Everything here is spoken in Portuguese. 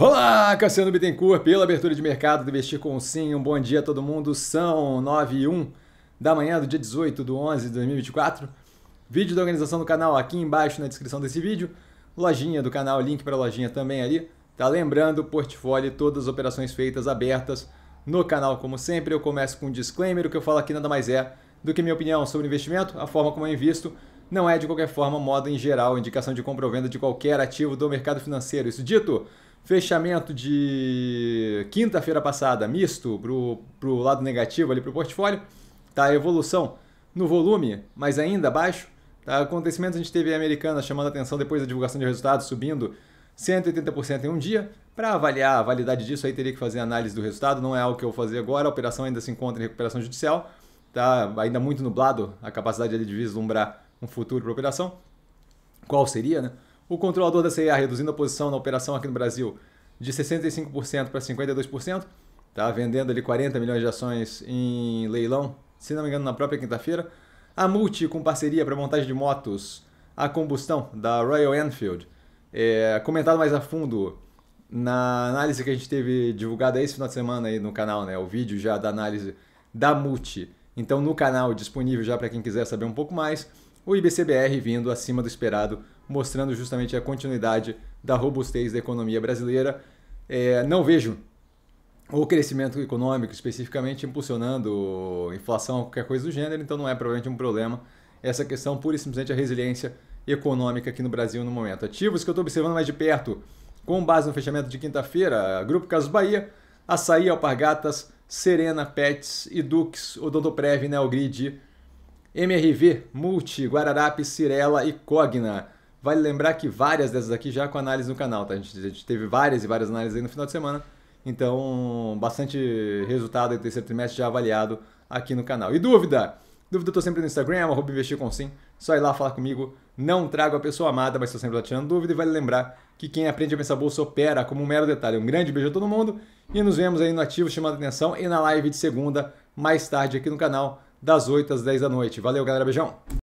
Olá, Cassiano Bittencourt, pela abertura de mercado do Investir com Sim. Um bom dia a todo mundo. São 9 e 1 da manhã do dia 18 de 11 de 2024. Vídeo da organização do canal aqui embaixo na descrição desse vídeo. Lojinha do canal, link para a lojinha também ali. Tá lembrando, portfólio, todas as operações feitas abertas no canal, como sempre. Eu começo com um disclaimer: o que eu falo aqui nada mais é do que minha opinião sobre investimento, a forma como eu invisto não é de qualquer forma modo em geral indicação de compra ou venda de qualquer ativo do mercado financeiro. Isso dito, fechamento de quinta-feira passada, misto para o lado negativo ali para o portfólio, tá? Evolução no volume, mas ainda baixo. Tá? Acontecimentos a gente teve a americana chamando a atenção depois da divulgação de resultados, subindo 180% em um dia. Para avaliar a validade disso, aí teria que fazer análise do resultado, não é algo que eu vou fazer agora. A operação ainda se encontra em recuperação judicial, tá ainda muito nublado a capacidade de vislumbrar um futuro para operação, qual seria, né? O controlador da CIA reduzindo a posição na operação aqui no Brasil de 65% para 52%, tá vendendo ali 40 milhões de ações em leilão, se não me engano, na própria quinta-feira. A Multi com parceria para montagem de motos a combustão da Royal Enfield, é, comentado mais a fundo na análise que a gente teve divulgada esse final de semana aí no canal, né? O vídeo já da análise da Multi. Então no canal disponível já para quem quiser saber um pouco mais o IBCBR vindo acima do esperado, mostrando justamente a continuidade da robustez da economia brasileira. É, não vejo o crescimento econômico especificamente impulsionando inflação, qualquer coisa do gênero, então não é provavelmente um problema essa questão, pura e simplesmente a resiliência econômica aqui no Brasil no momento. Ativos que eu estou observando mais de perto, com base no fechamento de quinta-feira, Grupo Casos Bahia, Açaí, Alpargatas, Serena, Pets, Edux, Odontoprev, Neogrid, MRV, Multi, Guararapes, Cirela e Cogna. Vale lembrar que várias dessas aqui já com análise no canal, tá? A gente, a gente teve várias e várias análises aí no final de semana. Então, bastante resultado do terceiro trimestre já avaliado aqui no canal. E dúvida? Dúvida eu tô sempre no Instagram, arroba investir com sim. Só ir lá falar comigo. Não trago a pessoa amada, mas estou sempre lá tirando dúvida. E vale lembrar que quem aprende a pensar bolsa opera como um mero detalhe. Um grande beijo a todo mundo. E nos vemos aí no Ativo Chamando Atenção e na live de segunda, mais tarde aqui no canal das 8 às 10 da noite. Valeu, galera. Beijão!